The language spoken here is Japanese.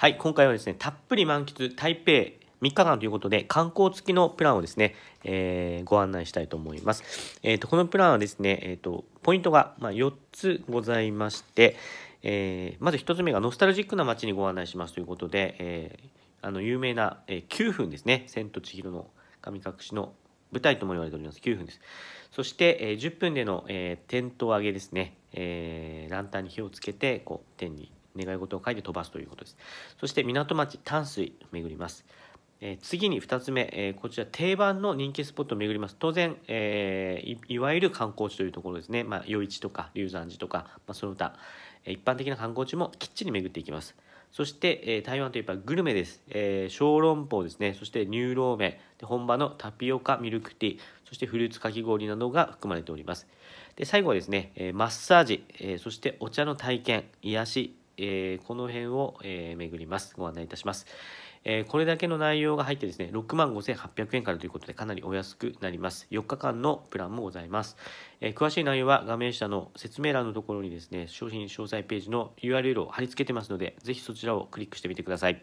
はい、今回はですね、たっぷり満喫台北3日間ということで、観光付きのプランをですね、えー、ご案内したいと思います。えっ、ー、と、このプランはですね、えっ、ー、と、ポイントが、まあ、4つございまして、えまず1つ目がノスタルジックな街にご案内しますということで、えあの、有名な、え9分ですね、千と千尋の神隠しの舞台とも言われております9分ですそして、えー、10分での、えー、テント上げですね、えー、ランタンに火をつけてこう天に願い事を書いて飛ばすということですそして港町淡水巡りますえ次に2つ目、えこちら定番の人気スポットを巡ります当然、えー、いわゆる観光地というところですね、まあ、余市とか龍山寺とか、まあ、その他え一般的な観光地もきっちり巡っていきますそして、え台湾といえばグルメです、えー、小籠包ですねそしてニュー乳老麺で本場のタピオカミルクティーそしてフルーツかき氷などが含まれておりますで最後はですね、えマッサージ、えそしてお茶の体験癒しえー、この辺を、えー、巡ります。ご案内いたします。えー、これだけの内容が入ってですね、6万5800円からということでかなりお安くなります。4日間のプランもございます。えー、詳しい内容は画面下の説明欄のところにですね、商品詳細ページの URL を貼り付けてますので、ぜひそちらをクリックしてみてください。